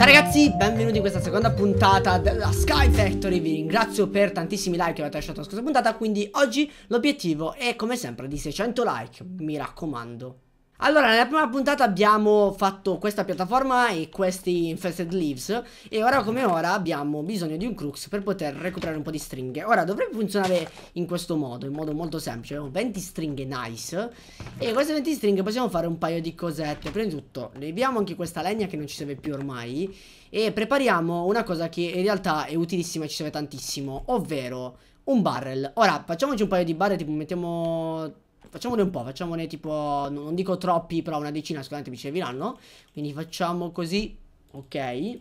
Ciao ragazzi, benvenuti in questa seconda puntata della Sky Factory Vi ringrazio per tantissimi like che avete lasciato la scorsa puntata Quindi oggi l'obiettivo è come sempre di 600 like Mi raccomando allora, nella prima puntata abbiamo fatto questa piattaforma e questi Infested Leaves e ora come ora abbiamo bisogno di un Crux per poter recuperare un po' di stringhe. Ora, dovrebbe funzionare in questo modo, in modo molto semplice. Abbiamo 20 stringhe, nice. E con queste 20 stringhe possiamo fare un paio di cosette. Prima di tutto, leviamo anche questa legna che non ci serve più ormai e prepariamo una cosa che in realtà è utilissima e ci serve tantissimo, ovvero un barrel. Ora, facciamoci un paio di barrel, tipo mettiamo Facciamone un po', facciamone tipo, non dico troppi, però una decina sicuramente mi serviranno. Quindi facciamo così, ok,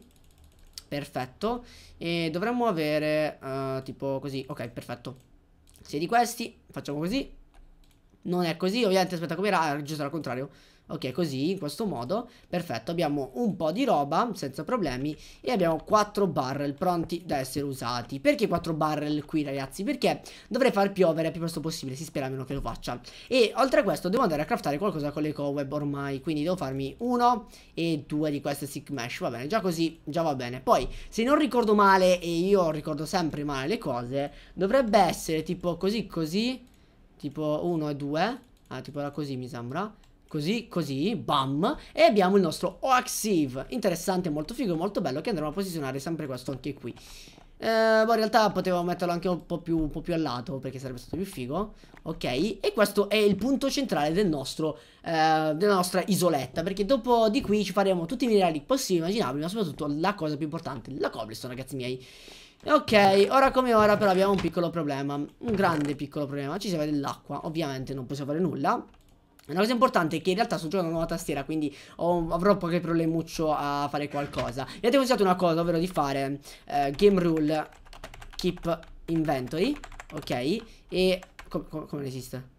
perfetto. E dovremmo avere uh, tipo così, ok, perfetto. Se di questi facciamo così. Non è così, ovviamente aspetta come era, giusto al contrario ok così in questo modo perfetto abbiamo un po' di roba senza problemi e abbiamo 4 barrel pronti da essere usati perché 4 barrel qui ragazzi perché dovrei far piovere più presto possibile si spera almeno che lo faccia e oltre a questo devo andare a craftare qualcosa con le coweb ormai quindi devo farmi uno e due di queste sick mesh va bene già così già va bene poi se non ricordo male e io ricordo sempre male le cose dovrebbe essere tipo così così tipo 1 e 2 ah tipo era così mi sembra così, così, bam, e abbiamo il nostro Oaxive, interessante, molto figo, molto bello, che andremo a posizionare sempre questo anche qui. Eh, boh, in realtà potevamo metterlo anche un po, più, un po' più al lato perché sarebbe stato più figo Ok, e questo è il punto centrale del nostro, eh, della nostra isoletta Perché dopo di qui ci faremo tutti i minerali possibili e immaginabili Ma soprattutto la cosa più importante, la cobblestone ragazzi miei Ok, ora come ora però abbiamo un piccolo problema Un grande piccolo problema Ci serve dell'acqua, ovviamente non possiamo fare nulla la cosa importante è che in realtà sto giocando una nuova tastiera, quindi ho, avrò qualche problemuccio a fare qualcosa. Vi avete consigliato una cosa, ovvero di fare eh, game rule keep inventory, ok? E com com come resiste?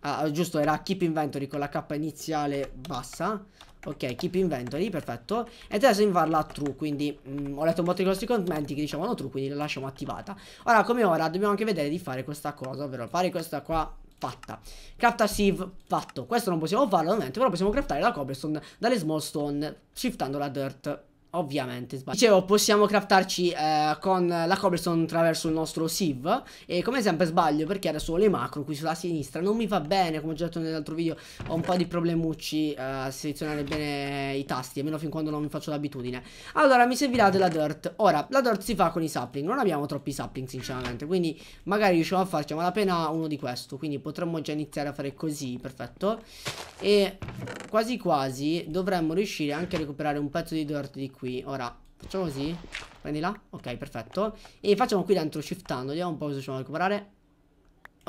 Ah, ah, giusto, era keep inventory con la K iniziale bassa. Ok, keep inventory, perfetto. E adesso invarla a true, quindi mh, mm, ho letto molti grossi commenti che dicevano true, quindi la lasciamo attivata. Ora, come ora, dobbiamo anche vedere di fare questa cosa, ovvero fare questa qua fatta. Crafta sieve, fatto. Questo non possiamo farlo ovviamente però possiamo craftare la cobblestone dalle small stone, Shiftando la dirt. Ovviamente sbaglio. Dicevo, possiamo craftarci eh, con la cobblestone attraverso il nostro sieve. E come sempre sbaglio perché adesso ho le macro qui sulla sinistra. Non mi va bene, come ho già detto nell'altro video, ho un po' di problemucci eh, a selezionare bene i tasti, almeno fin quando non mi faccio l'abitudine. Allora, mi servirà della dirt. Ora, la dirt si fa con i sapling. Non abbiamo troppi sapling, sinceramente. Quindi magari riusciamo a farci a pena uno di questo. Quindi potremmo già iniziare a fare così, perfetto. E quasi quasi dovremmo riuscire anche a recuperare un pezzo di dirt di qui Ora facciamo così Prendi là Ok perfetto E facciamo qui dentro shiftando Vediamo un po' cosa ci vuole recuperare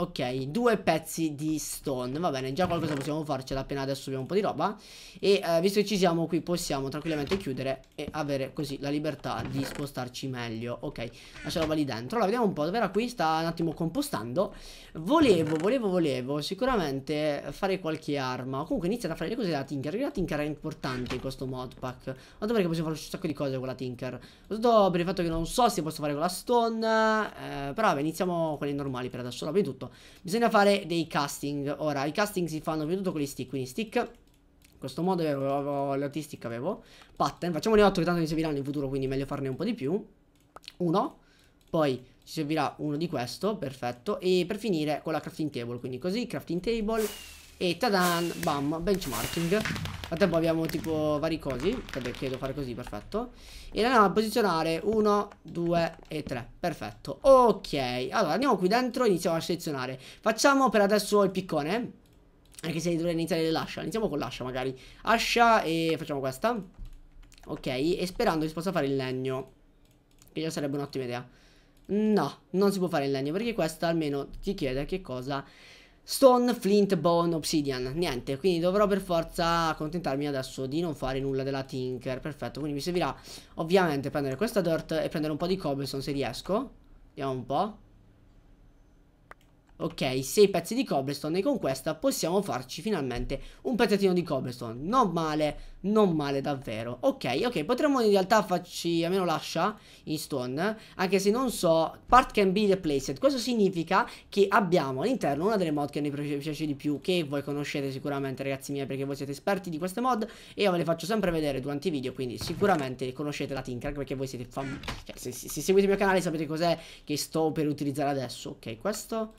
Ok, due pezzi di stone, va bene, già qualcosa possiamo farcela appena adesso abbiamo un po' di roba E eh, visto che ci siamo qui possiamo tranquillamente chiudere e avere così la libertà di spostarci meglio Ok, lascia roba lì dentro, allora vediamo un po', dov'era qui, sta un attimo compostando Volevo, volevo, volevo sicuramente fare qualche arma Comunque inizia a fare le cose della Tinker, perché la Tinker è importante in questo modpack Vado perché possiamo fare un sacco di cose con la Tinker Soprattutto per il fatto che non so se posso fare con la stone eh, Però vabbè, iniziamo con le normali per adesso, va bene tutto Bisogna fare dei casting. Ora, i casting si fanno venuto con gli stick, quindi stick in questo modo avevo l'autistic avevo pattern facciamone 8 che tanto mi serviranno in futuro quindi meglio farne un po' di più uno poi ci servirà uno di questo perfetto e per finire con la crafting table quindi così crafting table e tadan bam benchmarking nel frattempo abbiamo tipo vari cosi Vabbè che devo fare così, perfetto E andiamo a posizionare 1, 2 e 3 Perfetto, ok Allora andiamo qui dentro e iniziamo a selezionare Facciamo per adesso il piccone Anche se dovrei iniziare l'ascia Iniziamo con l'ascia magari Ascia e facciamo questa Ok, e sperando che si possa fare il legno Che già sarebbe un'ottima idea No, non si può fare il legno Perché questa almeno ti chiede che cosa Stone, Flint, Bone, Obsidian Niente, quindi dovrò per forza accontentarmi adesso di non fare nulla della Tinker Perfetto, quindi mi servirà ovviamente prendere questa dirt e prendere un po' di cobblestone se riesco Vediamo un po' Ok, 6 pezzi di cobblestone e con questa possiamo farci finalmente un pezzettino di cobblestone. Non male, non male davvero. Ok, ok, potremmo in realtà farci almeno l'ascia in stone, anche se non so, part can be replaced. Questo significa che abbiamo all'interno una delle mod che mi piace di più, che voi conoscete sicuramente ragazzi miei perché voi siete esperti di queste mod e io ve le faccio sempre vedere durante i video, quindi sicuramente conoscete la Tinker perché voi siete fan... Cioè, se, se seguite il mio canale sapete cos'è che sto per utilizzare adesso. Ok, questo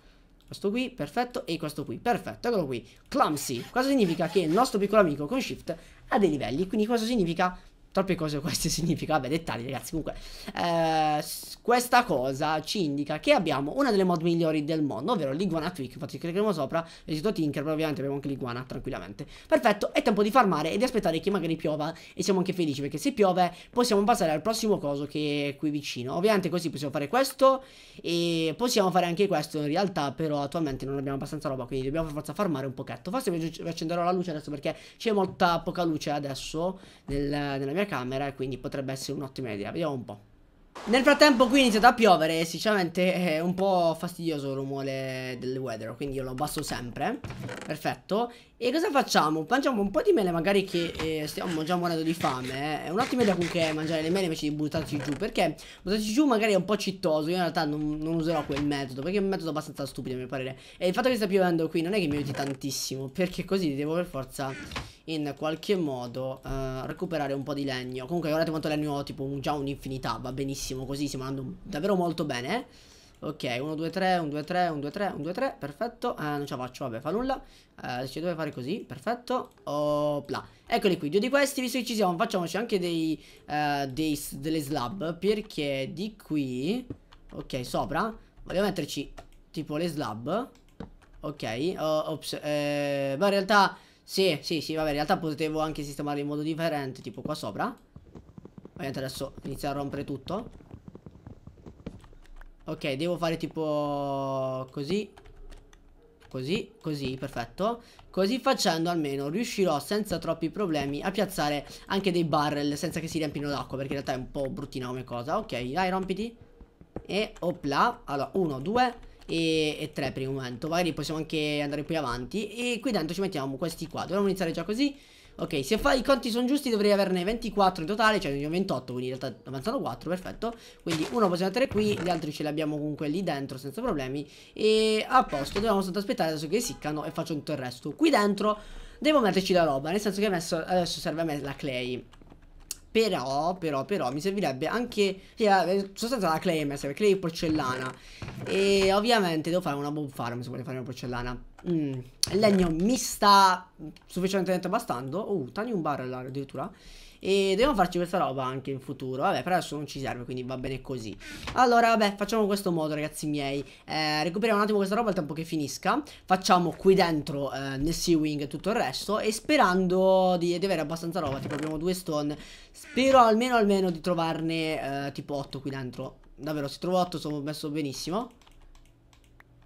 questo qui, perfetto, e questo qui, perfetto, eccolo qui, clumsy, questo significa che il nostro piccolo amico con shift ha dei livelli, quindi questo significa troppe cose queste significa, vabbè dettagli ragazzi comunque eh, questa cosa ci indica che abbiamo una delle mod migliori del mondo ovvero l'iguana tweak, infatti cliccheremo sopra l'esito tinker però ovviamente abbiamo anche l'iguana tranquillamente perfetto è tempo di farmare e di aspettare che magari piova e siamo anche felici perché se piove possiamo passare al prossimo coso che è qui vicino ovviamente così possiamo fare questo e possiamo fare anche questo in realtà però attualmente non abbiamo abbastanza roba quindi dobbiamo per forza farmare un pochetto forse vi accenderò la luce adesso perché c'è molta poca luce adesso nel, nella mia telecamera e quindi potrebbe essere un'ottima idea. Vediamo un po'. Nel frattempo qui inizia iniziato a piovere e sinceramente è un po' fastidioso il rumore del weather, quindi io lo abbasso sempre. Perfetto. E cosa facciamo? Mangiamo un po' di mele magari che eh, stiamo già morendo di fame. Eh. È un'ottima idea comunque mangiare le mele invece di buttarci giù, perché buttarci giù magari è un po' cittoso. Io in realtà non, non userò quel metodo, perché è un metodo abbastanza stupido a mio parere. E il fatto che sta piovendo qui non è che mi aiuti tantissimo, perché così devo per forza in qualche modo uh, recuperare un po' di legno. Comunque guardate quanto legno ho, tipo un, già un'infinità, va benissimo così, stiamo andando davvero molto bene. Eh. Ok, 1, 2, 3, 1, 2, 3, 1, 2, 3, 1, 2, 3, perfetto. Eh, non ce la faccio, vabbè, fa nulla. Eh, ci deve fare così, perfetto. Opla. Eccoli qui, due di questi, visto che ci siamo, facciamoci anche dei, eh, dei delle slab. Perché di qui, ok, sopra, voglio metterci tipo le slab. Ok, oh, ops, eh, ma in realtà... Sì, sì, sì, vabbè, in realtà potevo anche sistemarli in modo differente, tipo qua sopra. Ovviamente adesso inizia a rompere tutto. Ok, devo fare tipo così. Così, così, perfetto. Così facendo almeno riuscirò senza troppi problemi a piazzare anche dei barrel senza che si riempino d'acqua perché in realtà è un po' bruttina come cosa. Ok, dai, rompiti. E opla. Allora, uno, due e, e 3 per il momento Magari possiamo anche andare più avanti E qui dentro ci mettiamo questi qua Dovremmo iniziare già così Ok, se i conti sono giusti dovrei averne 24 in totale, cioè ne ho 28, quindi in realtà avanzano 4, perfetto. Quindi uno possiamo mettere qui, gli altri ce li abbiamo comunque lì dentro senza problemi. E a posto, dobbiamo soltanto aspettare adesso che essiccano e faccio tutto il resto. Qui dentro devo metterci la roba, nel senso che adesso, adesso serve a me la clay. Però, però, però, mi servirebbe anche, sì, eh, eh, sostanzialmente la clay serve, clay porcellana. E ovviamente devo fare una bomb farm se vuole fare una porcellana. Mm, legno mi sta sufficientemente bastando. Oh, tagli un barrel addirittura. E dobbiamo farci questa roba anche in futuro Vabbè però adesso non ci serve quindi va bene così Allora vabbè facciamo questo modo ragazzi miei eh, Recuperiamo un attimo questa roba al tempo che finisca Facciamo qui dentro eh, nel Sea Wing tutto il resto E sperando di, di, avere abbastanza roba Tipo abbiamo due stone Spero almeno almeno di trovarne eh, tipo 8 qui dentro Davvero se trovo 8 sono messo benissimo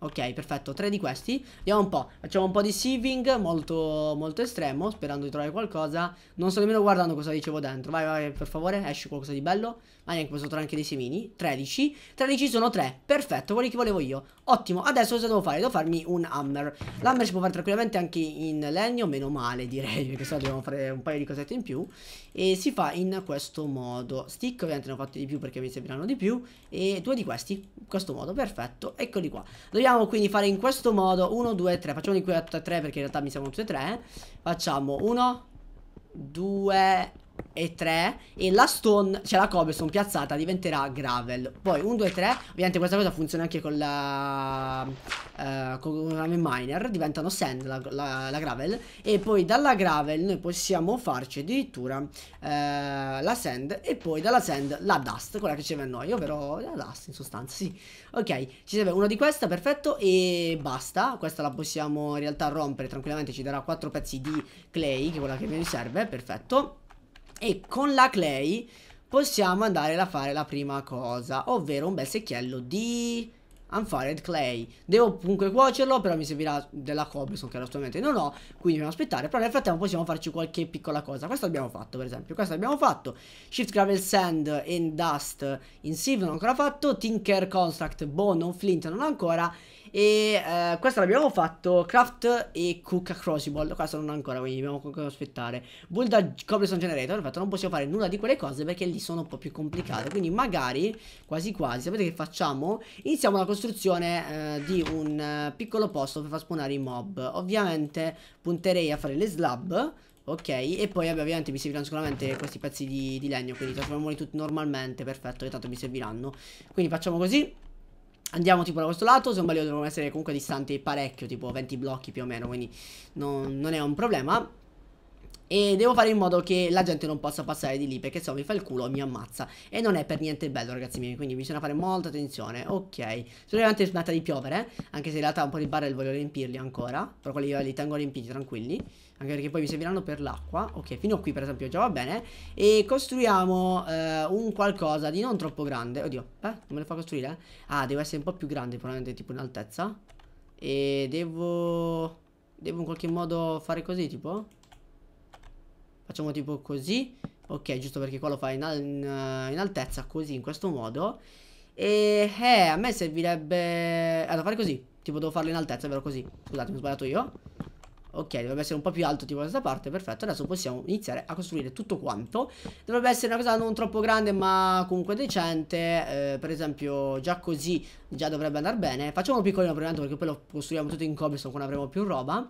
Ok, perfetto, tre di questi. Vediamo un po'. Facciamo un po' di sieving, molto, molto estremo, sperando di trovare qualcosa. Non sto nemmeno guardando cosa dicevo dentro. Vai, vai, per favore, esce qualcosa di bello. Ma neanche posso trovare anche dei semini. 13. 13 sono 3. Perfetto, quelli che volevo io. Ottimo. Adesso cosa devo fare? Devo farmi un hammer. L'hammer si può fare tranquillamente anche in legno, meno male direi, perché so dobbiamo fare un paio di cosette in più. E si fa in questo modo. Stick ovviamente ne ho fatti di più perché mi serviranno di più. E due di questi, in questo modo, perfetto. Eccoli qua. Dobbiamo Dobbiamo quindi fare in questo modo 1, 2, 3 Facciamo di qui a 3 perché in realtà mi servono tutte e tre eh. Facciamo 1, 2, 3 e 3 e la stone, cioè la cobblestone piazzata diventerà gravel. Poi 1, 2, 3, ovviamente questa cosa funziona anche con la uh, con la miner, diventano sand la, la, la, gravel e poi dalla gravel noi possiamo farci addirittura uh, la sand e poi dalla sand la dust, quella che ci serve a noi, ovvero la dust in sostanza, sì. Ok, ci serve una di questa, perfetto e basta, questa la possiamo in realtà rompere tranquillamente, ci darà 4 pezzi di clay, che è quella che mi serve, perfetto e con la clay possiamo andare a fare la prima cosa, ovvero un bel secchiello di unfired clay. Devo comunque cuocerlo, però mi servirà della cobblestone che assolutamente non ho, quindi dobbiamo aspettare, però nel frattempo possiamo farci qualche piccola cosa. Questo abbiamo fatto, per esempio, questo abbiamo fatto. Shift gravel sand and dust in sieve non ancora fatto, tinker construct bone non flint non ancora e eh, questo l'abbiamo fatto Craft e Cook a Crossball. Questo non ancora, quindi dobbiamo aspettare. Build Cobblestone Generator. Infatti non possiamo fare nulla di quelle cose perché lì sono un po' più complicate. Quindi magari, quasi quasi, sapete che facciamo? Iniziamo la costruzione eh, di un uh, piccolo posto per far spawnare i mob. Ovviamente punterei a fare le slab. Ok, e poi ovviamente mi serviranno sicuramente questi pezzi di, di legno, quindi trasformiamoli tutti normalmente, perfetto, che tanto mi serviranno. Quindi facciamo così. Andiamo tipo da questo lato, se non sbaglio dovremmo essere comunque distanti parecchio, tipo 20 blocchi più o meno, quindi non, non è un problema. E devo fare in modo che la gente non possa passare di lì Perché se no mi fa il culo mi ammazza E non è per niente bello ragazzi miei Quindi bisogna fare molta attenzione Ok Sicuramente è andata di piovere Anche se in realtà un po' di barrel voglio riempirli ancora Però quelli io li tengo riempiti tranquilli Anche perché poi mi serviranno per l'acqua Ok fino a qui per esempio già va bene E costruiamo eh, un qualcosa di non troppo grande Oddio Eh non me lo fa costruire Ah devo essere un po' più grande probabilmente tipo in altezza E devo Devo in qualche modo fare così tipo Facciamo tipo così. Ok, giusto perché qua lo fa in, al in, eh, in altezza, così, in questo modo. E eh, a me servirebbe... Ah, eh, da fare così. Tipo, devo farlo in altezza, vero così. Scusate, mi ho sbagliato io. Ok, dovrebbe essere un po' più alto tipo da questa parte, perfetto. Adesso possiamo iniziare a costruire tutto quanto. Dovrebbe essere una cosa non troppo grande, ma comunque decente. Eh, per esempio, già così, già dovrebbe andare bene. Facciamolo piccolino per perché poi lo costruiamo tutto in cobblestone quando avremo più roba.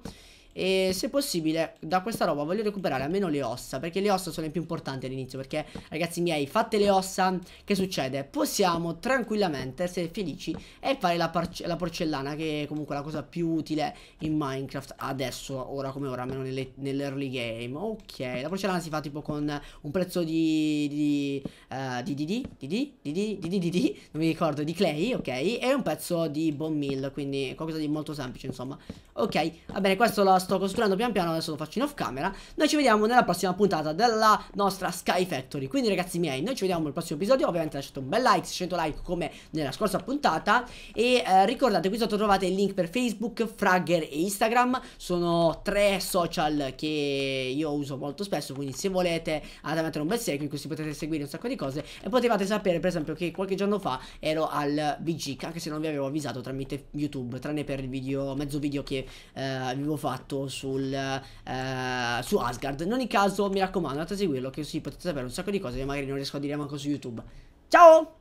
E se possibile da questa roba voglio recuperare almeno le ossa Perché le ossa sono le più importanti all'inizio Perché ragazzi miei fatte le ossa che succede? Possiamo tranquillamente essere felici e fare la, la, porcellana Che è comunque la cosa più utile in Minecraft adesso Ora come ora almeno nell'early game Ok la porcellana si fa tipo con un prezzo di di, uh, di, di, di, di, di, di, di, di, di, Non mi ricordo di clay ok E un pezzo di bone meal quindi qualcosa di molto semplice insomma Ok va bene questo lo sto costruendo pian piano, adesso lo faccio in off camera. Noi ci vediamo nella prossima puntata della nostra Sky Factory. Quindi ragazzi miei, noi ci vediamo nel prossimo episodio. Ovviamente lasciate un bel like, 100 like come nella scorsa puntata. E eh, ricordate, qui sotto trovate il link per Facebook, Fragger e Instagram. Sono tre social che io uso molto spesso, quindi se volete andate a mettere un bel seguito, così potete seguire un sacco di cose. E potevate sapere, per esempio, che qualche giorno fa ero al VG, anche se non vi avevo avvisato tramite YouTube, tranne per il video, mezzo video che eh, avevo fatto fatto sul, eh, su Asgard. In ogni caso, mi raccomando, andate a seguirlo, che così potete sapere un sacco di cose che magari non riesco a dire manco su YouTube. Ciao!